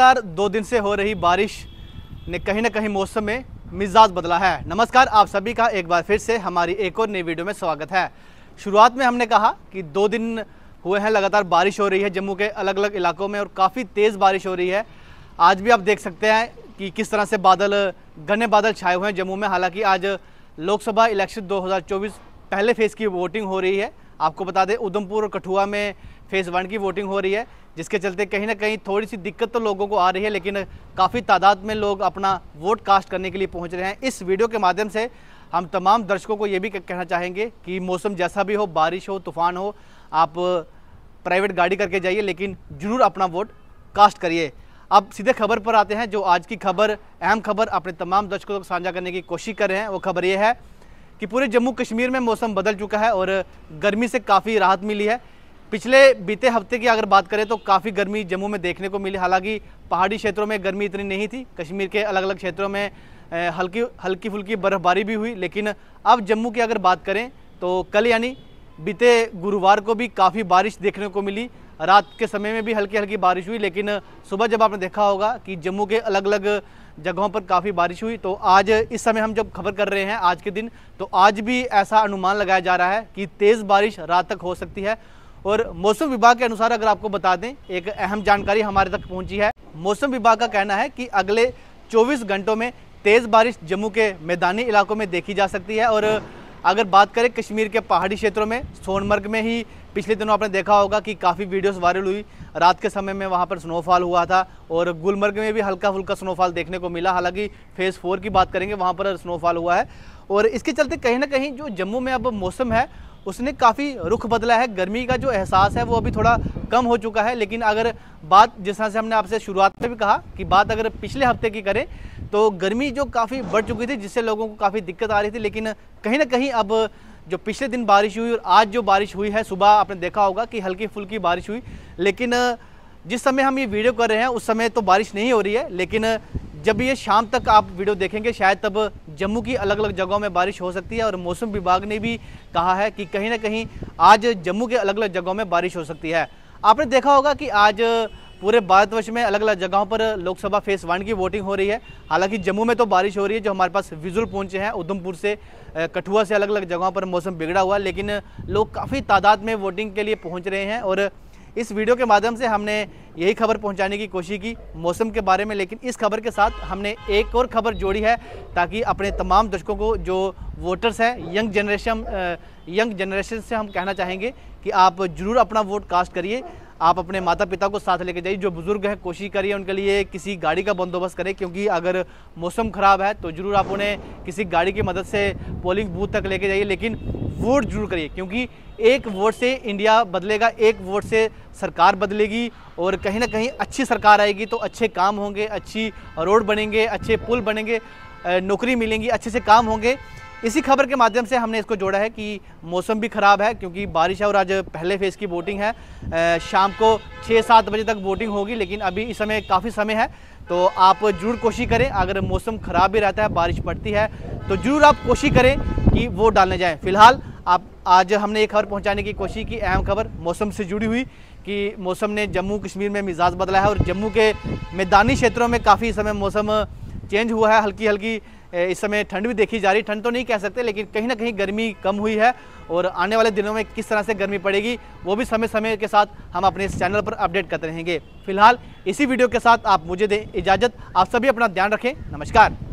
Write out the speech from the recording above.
लगातार दो दिन से हो रही बारिश ने कहीं ना कहीं मौसम में मिजाज बदला है नमस्कार आप सभी का एक बार फिर से हमारी एक और नई वीडियो में स्वागत है शुरुआत में हमने कहा कि दो दिन हुए हैं लगातार बारिश हो रही है जम्मू के अलग अलग इलाकों में और काफ़ी तेज़ बारिश हो रही है आज भी आप देख सकते हैं कि किस तरह से बादल घने बादल छाए हुए हैं जम्मू में हालांकि आज लोकसभा इलेक्शन 2024 पहले फेज़ की वोटिंग हो रही है आपको बता दें उधमपुर और कठुआ में फेज़ वन की वोटिंग हो रही है जिसके चलते कहीं ना कहीं थोड़ी सी दिक्कत तो लोगों को आ रही है लेकिन काफ़ी तादाद में लोग अपना वोट कास्ट करने के लिए पहुँच रहे हैं इस वीडियो के माध्यम से हम तमाम दर्शकों को ये भी कहना चाहेंगे कि मौसम जैसा भी हो बारिश हो तूफान हो आप प्राइवेट गाड़ी करके जाइए लेकिन ज़रूर अपना वोट कास्ट करिए अब सीधे खबर पर आते हैं जो आज की खबर अहम खबर अपने तमाम दर्शकों को साझा करने की कोशिश कर रहे हैं वो खबर ये है कि पूरे जम्मू कश्मीर में मौसम बदल चुका है और गर्मी से काफ़ी राहत मिली है पिछले बीते हफ्ते की अगर बात करें तो काफ़ी गर्मी जम्मू में देखने को मिली हालांकि पहाड़ी क्षेत्रों में गर्मी इतनी नहीं थी कश्मीर के अलग अलग क्षेत्रों में हल्की हल्की फुल्की बर्फबारी भी हुई लेकिन अब जम्मू की अगर बात करें तो कल यानी बीते गुरुवार को भी काफ़ी बारिश देखने को मिली रात के समय में भी हल्की हल्की बारिश हुई लेकिन सुबह जब आपने देखा होगा कि जम्मू के अलग अलग जगहों पर काफ़ी बारिश हुई तो आज इस समय हम जब खबर कर रहे हैं आज के दिन तो आज भी ऐसा अनुमान लगाया जा रहा है कि तेज़ बारिश रात तक हो सकती है और मौसम विभाग के अनुसार अगर आपको बता दें एक अहम जानकारी हमारे तक पहुंची है मौसम विभाग का कहना है कि अगले 24 घंटों में तेज़ बारिश जम्मू के मैदानी इलाकों में देखी जा सकती है और अगर बात करें कश्मीर के पहाड़ी क्षेत्रों में सोनमर्ग में ही पिछले दिनों आपने देखा होगा कि काफ़ी वीडियोस वायरल हुई रात के समय में वहाँ पर स्नोफॉल हुआ था और गुलमर्ग में भी हल्का फुल्का स्नोफॉल देखने को मिला हालांकि फेज़ फोर की बात करेंगे वहाँ पर स्नोफॉल हुआ है और इसके चलते कहीं ना कहीं जो जम्मू में अब मौसम है उसने काफ़ी रुख बदला है गर्मी का जो एहसास है वो अभी थोड़ा कम हो चुका है लेकिन अगर बात जिस तरह से हमने आपसे शुरुआत में भी कहा कि बात अगर पिछले हफ्ते की करें तो गर्मी जो काफ़ी बढ़ चुकी थी जिससे लोगों को काफ़ी दिक्कत आ रही थी लेकिन कहीं ना कहीं अब जो पिछले दिन बारिश हुई और आज जो बारिश हुई है सुबह आपने देखा होगा कि हल्की फुल्की बारिश हुई लेकिन जिस समय हम ये वीडियो कर रहे हैं उस समय तो बारिश नहीं हो रही है लेकिन जब ये शाम तक आप वीडियो देखेंगे शायद तब जम्मू की अलग अलग जगहों में बारिश हो सकती है और मौसम विभाग ने भी कहा है कि कहीं ना कहीं आज जम्मू के अलग अलग जगहों में बारिश हो सकती है आपने देखा होगा कि आज पूरे भारतवर्ष में अलग अलग जगहों पर लोकसभा फेस वन की वोटिंग हो रही है हालांकि जम्मू में तो बारिश हो रही है जो हमारे पास विजुअल पहुंचे हैं उधमपुर से कठुआ से अलग अलग जगहों पर मौसम बिगड़ा हुआ लेकिन लोग काफ़ी तादाद में वोटिंग के लिए पहुँच रहे हैं और इस वीडियो के माध्यम से हमने यही खबर पहुंचाने की कोशिश की मौसम के बारे में लेकिन इस खबर के साथ हमने एक और खबर जोड़ी है ताकि अपने तमाम दर्शकों को जो वोटर्स हैं यंग जनरेशन यंग जनरेशन से हम कहना चाहेंगे कि आप ज़रूर अपना वोट कास्ट करिए आप अपने माता पिता को साथ लेके जाइए जो बुज़ुर्ग हैं कोशिश करिए उनके लिए किसी गाड़ी का बंदोबस्त करें क्योंकि अगर मौसम ख़राब है तो ज़रूर आप उन्हें किसी गाड़ी की मदद से पोलिंग बूथ तक लेके जाइए लेकिन वोट जरूर करिए क्योंकि एक वोट से इंडिया बदलेगा एक वोट से सरकार बदलेगी और कहीं ना कहीं अच्छी सरकार आएगी तो अच्छे काम होंगे अच्छी रोड बनेंगे अच्छे पुल बनेंगे नौकरी मिलेंगी अच्छे से काम होंगे इसी खबर के माध्यम से हमने इसको जोड़ा है कि मौसम भी ख़राब है क्योंकि बारिश है और आज पहले फेज़ की वोटिंग है शाम को छः सात बजे तक वोटिंग होगी लेकिन अभी इस समय काफ़ी समय है तो आप जरूर कोशिश करें अगर मौसम ख़राब भी रहता है बारिश पड़ती है तो ज़रूर आप कोशिश करें कि वो डालने जाएं फिलहाल आप आज हमने ये खबर पहुंचाने की कोशिश की अहम खबर मौसम से जुड़ी हुई कि मौसम ने जम्मू कश्मीर में मिजाज बदला है और जम्मू के मैदानी क्षेत्रों में काफ़ी समय मौसम चेंज हुआ है हल्की हल्की इस समय ठंड भी देखी जा रही ठंड तो नहीं कह सकते लेकिन कहीं ना कहीं गर्मी कम हुई है और आने वाले दिनों में किस तरह से गर्मी पड़ेगी वो भी समय समय के साथ हम अपने इस चैनल पर अपडेट करते रहेंगे फिलहाल इसी वीडियो के साथ आप मुझे दें इजाज़त आप सभी अपना ध्यान रखें नमस्कार